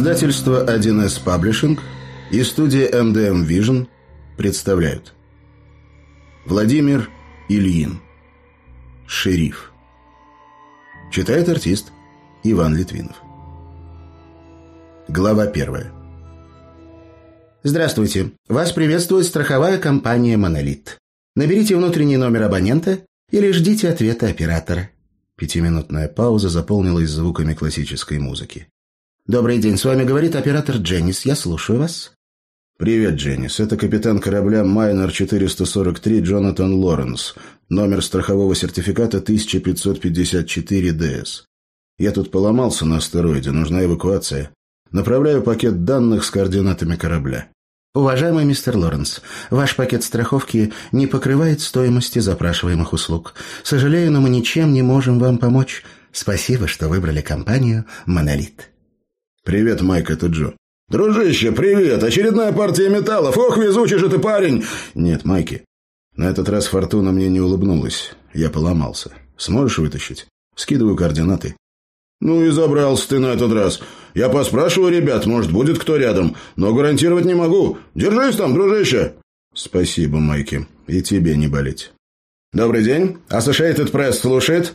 Издательство 1С Паблишинг и студия MDM «эм Vision эм представляют Владимир Ильин Шериф Читает артист Иван Литвинов Глава первая Здравствуйте. Вас приветствует страховая компания «Монолит». Наберите внутренний номер абонента или ждите ответа оператора. Пятиминутная пауза заполнилась звуками классической музыки. «Добрый день, с вами говорит оператор Дженнис. Я слушаю вас». «Привет, Дженнис. Это капитан корабля Майнер 443 Джонатан Лоренс. Номер страхового сертификата 1554-ДС. Я тут поломался на астероиде. Нужна эвакуация. Направляю пакет данных с координатами корабля». «Уважаемый мистер Лоренс, ваш пакет страховки не покрывает стоимости запрашиваемых услуг. Сожалею, но мы ничем не можем вам помочь. Спасибо, что выбрали компанию «Монолит». «Привет, Майк, это Джо». «Дружище, привет! Очередная партия металлов! Ох, везучий же ты парень!» «Нет, Майки, на этот раз фортуна мне не улыбнулась. Я поломался. Сможешь вытащить? Скидываю координаты». «Ну и забрался ты на этот раз. Я поспрашиваю ребят, может, будет кто рядом, но гарантировать не могу. Держись там, дружище!» «Спасибо, Майки. И тебе не болеть». «Добрый день. Associated Press слушает?»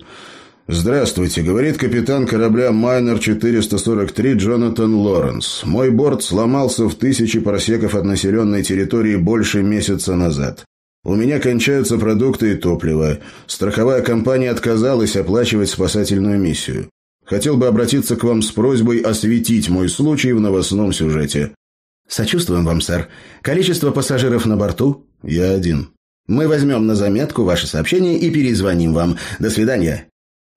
«Здравствуйте», — говорит капитан корабля «Майнер-443» Джонатан Лоренс. «Мой борт сломался в тысячи парсеков от населенной территории больше месяца назад. У меня кончаются продукты и топливо. Страховая компания отказалась оплачивать спасательную миссию. Хотел бы обратиться к вам с просьбой осветить мой случай в новостном сюжете». «Сочувствуем вам, сэр. Количество пассажиров на борту?» «Я один». «Мы возьмем на заметку ваше сообщение и перезвоним вам. До свидания».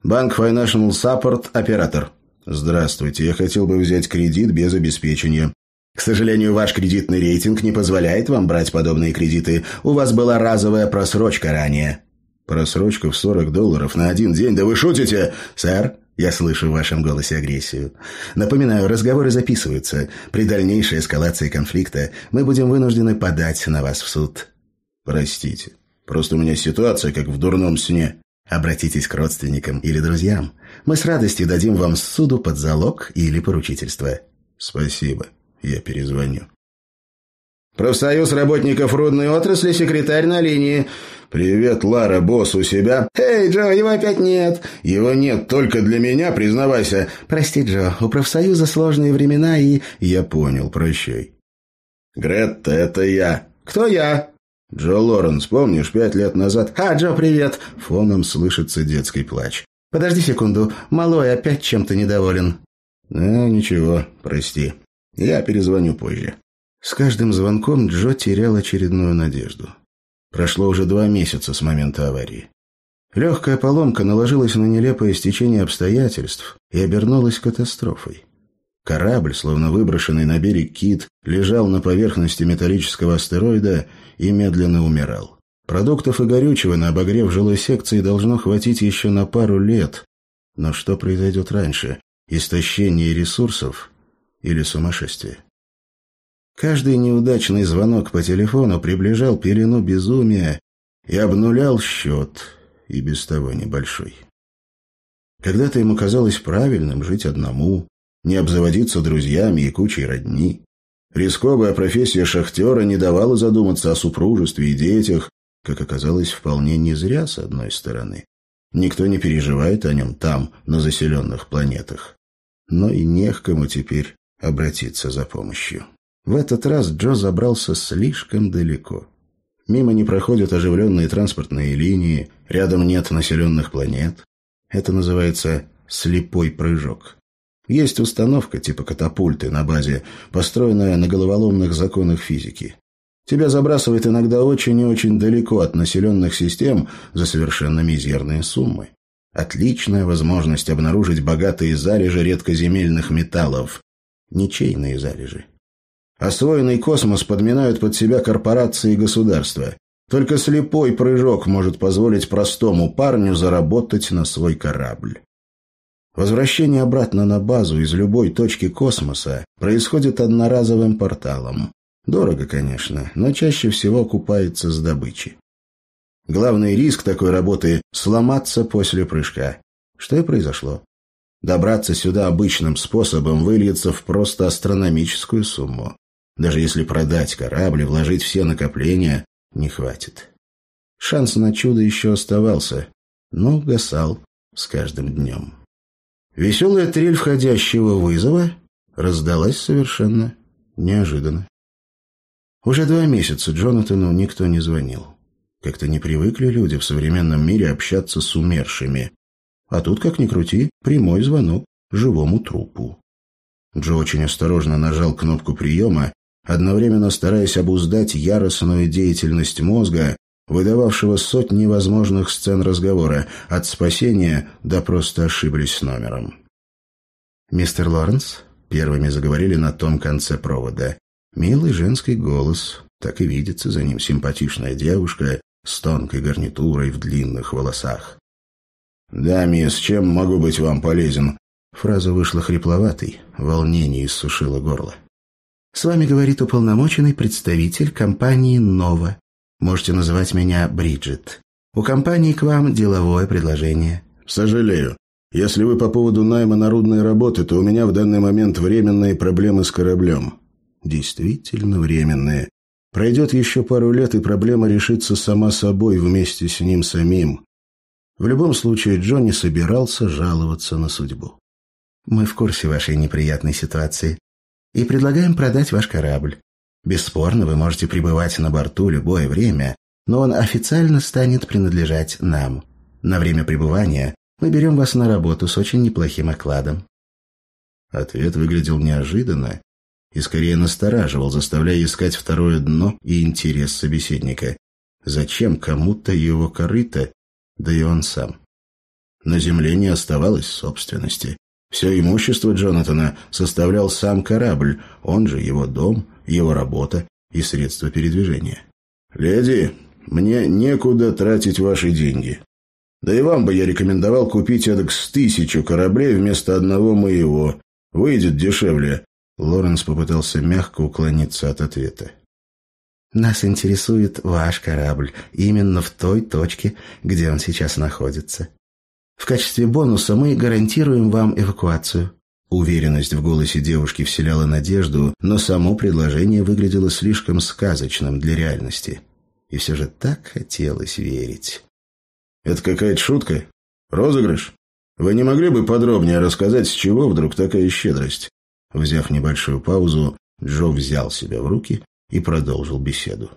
Банк Financial Саппорт оператор. Здравствуйте, я хотел бы взять кредит без обеспечения. К сожалению, ваш кредитный рейтинг не позволяет вам брать подобные кредиты. У вас была разовая просрочка ранее. Просрочка в 40 долларов на один день. Да вы шутите, сэр? Я слышу в вашем голосе агрессию. Напоминаю, разговоры записываются. При дальнейшей эскалации конфликта мы будем вынуждены подать на вас в суд. Простите. Просто у меня ситуация, как в дурном сне. Обратитесь к родственникам или друзьям. Мы с радостью дадим вам суду под залог или поручительство. Спасибо. Я перезвоню. Профсоюз работников рудной отрасли, секретарь на линии. «Привет, Лара, босс у себя?» «Эй, Джо, его опять нет!» «Его нет только для меня, признавайся!» «Прости, Джо, у профсоюза сложные времена и...» «Я понял, прощай». «Гретта, это я». «Кто я?» «Джо Лоренс, помнишь, пять лет назад...» «А, Джо, привет!» Фоном слышится детский плач. «Подожди секунду, малой опять чем-то недоволен». «Ну, ничего, прости. Я перезвоню позже». С каждым звонком Джо терял очередную надежду. Прошло уже два месяца с момента аварии. Легкая поломка наложилась на нелепое стечение обстоятельств и обернулась катастрофой. Корабль, словно выброшенный на берег кит, лежал на поверхности металлического астероида и медленно умирал. Продуктов и горючего на обогрев жилой секции должно хватить еще на пару лет. Но что произойдет раньше? Истощение ресурсов или сумасшествие? Каждый неудачный звонок по телефону приближал пелену безумия и обнулял счет, и без того небольшой. Когда-то ему казалось правильным жить одному, не обзаводиться друзьями и кучей родни. Рисковая профессия шахтера не давала задуматься о супружестве и детях, как оказалось, вполне не зря, с одной стороны. Никто не переживает о нем там, на заселенных планетах. Но и не к кому теперь обратиться за помощью. В этот раз Джо забрался слишком далеко. Мимо не проходят оживленные транспортные линии, рядом нет населенных планет. Это называется «слепой прыжок». Есть установка типа катапульты на базе, построенная на головоломных законах физики. Тебя забрасывает иногда очень и очень далеко от населенных систем за совершенно мизерные суммы. Отличная возможность обнаружить богатые залежи редкоземельных металлов. Ничейные залежи. Освоенный космос подминают под себя корпорации и государства. Только слепой прыжок может позволить простому парню заработать на свой корабль. Возвращение обратно на базу из любой точки космоса происходит одноразовым порталом. Дорого, конечно, но чаще всего купается с добычи. Главный риск такой работы – сломаться после прыжка. Что и произошло. Добраться сюда обычным способом выльется в просто астрономическую сумму. Даже если продать корабль и вложить все накопления, не хватит. Шанс на чудо еще оставался, но угасал с каждым днем. Веселая трель входящего вызова раздалась совершенно неожиданно. Уже два месяца Джонатану никто не звонил. Как-то не привыкли люди в современном мире общаться с умершими. А тут, как ни крути, прямой звонок живому трупу. Джо очень осторожно нажал кнопку приема, одновременно стараясь обуздать яростную деятельность мозга, выдававшего сотни возможных сцен разговора, от спасения до просто ошиблись номером. «Мистер Лоренс?» — первыми заговорили на том конце провода. Милый женский голос, так и видится за ним симпатичная девушка с тонкой гарнитурой в длинных волосах. «Да, мисс, чем могу быть вам полезен?» Фраза вышла хрипловатой, волнение иссушило горло. «С вами говорит уполномоченный представитель компании «Нова». Можете называть меня Бриджит. У компании к вам деловое предложение». «Сожалею. Если вы по поводу найма народной работы, то у меня в данный момент временные проблемы с кораблем». «Действительно временные. Пройдет еще пару лет, и проблема решится сама собой вместе с ним самим». В любом случае, Джон не собирался жаловаться на судьбу. «Мы в курсе вашей неприятной ситуации и предлагаем продать ваш корабль. Бесспорно, вы можете пребывать на борту любое время, но он официально станет принадлежать нам. На время пребывания мы берем вас на работу с очень неплохим окладом». Ответ выглядел неожиданно и скорее настораживал, заставляя искать второе дно и интерес собеседника. Зачем кому-то его корыто, да и он сам? На земле не оставалось собственности. Все имущество Джонатана составлял сам корабль, он же его дом — его работа и средства передвижения. «Леди, мне некуда тратить ваши деньги. Да и вам бы я рекомендовал купить эдак тысячу кораблей вместо одного моего. Выйдет дешевле». Лоренс попытался мягко уклониться от ответа. «Нас интересует ваш корабль, именно в той точке, где он сейчас находится. В качестве бонуса мы гарантируем вам эвакуацию. Уверенность в голосе девушки вселяла надежду, но само предложение выглядело слишком сказочным для реальности. И все же так хотелось верить. «Это какая-то шутка? Розыгрыш? Вы не могли бы подробнее рассказать, с чего вдруг такая щедрость?» Взяв небольшую паузу, Джо взял себя в руки и продолжил беседу.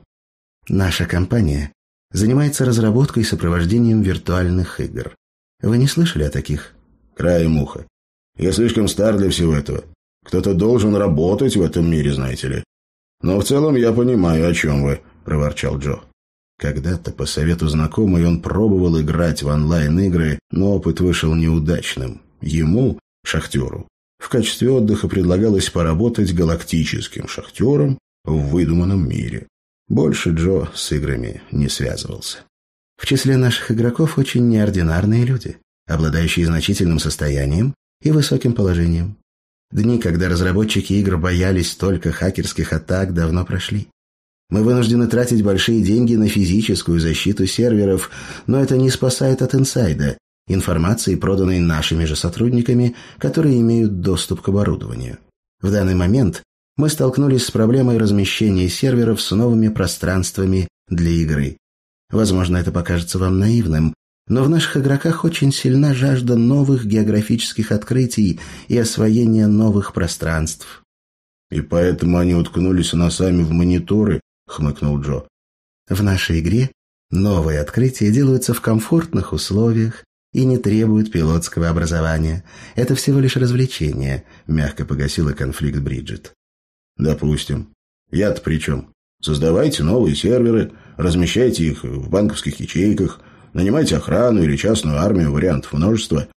«Наша компания занимается разработкой и сопровождением виртуальных игр. Вы не слышали о таких?» «Краем уха. Я слишком стар для всего этого. Кто-то должен работать в этом мире, знаете ли. Но в целом я понимаю, о чем вы», — проворчал Джо. Когда-то, по совету знакомой, он пробовал играть в онлайн-игры, но опыт вышел неудачным. Ему, шахтеру, в качестве отдыха предлагалось поработать галактическим шахтером в выдуманном мире. Больше Джо с играми не связывался. В числе наших игроков очень неординарные люди, обладающие значительным состоянием и высоким положением. Дни, когда разработчики игр боялись только хакерских атак, давно прошли. Мы вынуждены тратить большие деньги на физическую защиту серверов, но это не спасает от инсайда, информации, проданной нашими же сотрудниками, которые имеют доступ к оборудованию. В данный момент мы столкнулись с проблемой размещения серверов с новыми пространствами для игры. Возможно, это покажется вам наивным, но в наших игроках очень сильна жажда новых географических открытий и освоения новых пространств. «И поэтому они уткнулись носами в мониторы», — хмыкнул Джо. «В нашей игре новые открытия делаются в комфортных условиях и не требуют пилотского образования. Это всего лишь развлечение», — мягко погасила конфликт Бриджит. «Допустим. Я-то при чем? Создавайте новые серверы, размещайте их в банковских ячейках, Нанимайте охрану или частную армию, вариантов множество.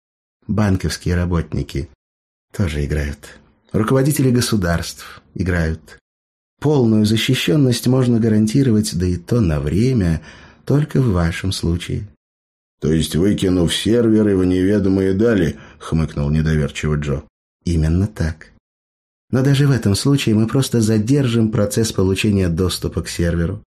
Банковские работники тоже играют. Руководители государств играют. Полную защищенность можно гарантировать, да и то на время, только в вашем случае. «То есть выкинув серверы в неведомые дали», — хмыкнул недоверчиво Джо. «Именно так. Но даже в этом случае мы просто задержим процесс получения доступа к серверу.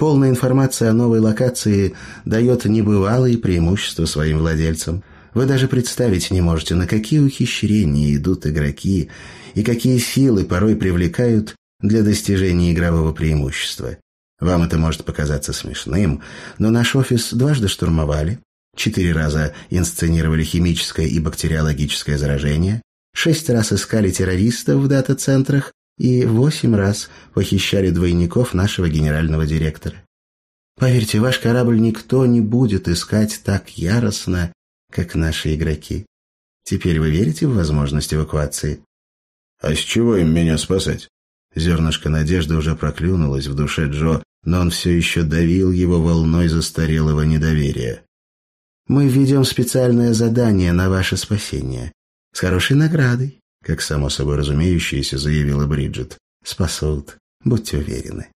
Полная информация о новой локации дает небывалые преимущества своим владельцам. Вы даже представить не можете, на какие ухищрения идут игроки и какие силы порой привлекают для достижения игрового преимущества. Вам это может показаться смешным, но наш офис дважды штурмовали, четыре раза инсценировали химическое и бактериологическое заражение, шесть раз искали террористов в дата-центрах и восемь раз похищали двойников нашего генерального директора. Поверьте, ваш корабль никто не будет искать так яростно, как наши игроки. Теперь вы верите в возможность эвакуации? А с чего им меня спасать? Зернышко надежды уже проклюнулось в душе Джо, но он все еще давил его волной застарелого недоверия. «Мы введем специальное задание на ваше спасение. С хорошей наградой как само собой разумеющееся заявила Бриджит. «Спасут, будьте уверены».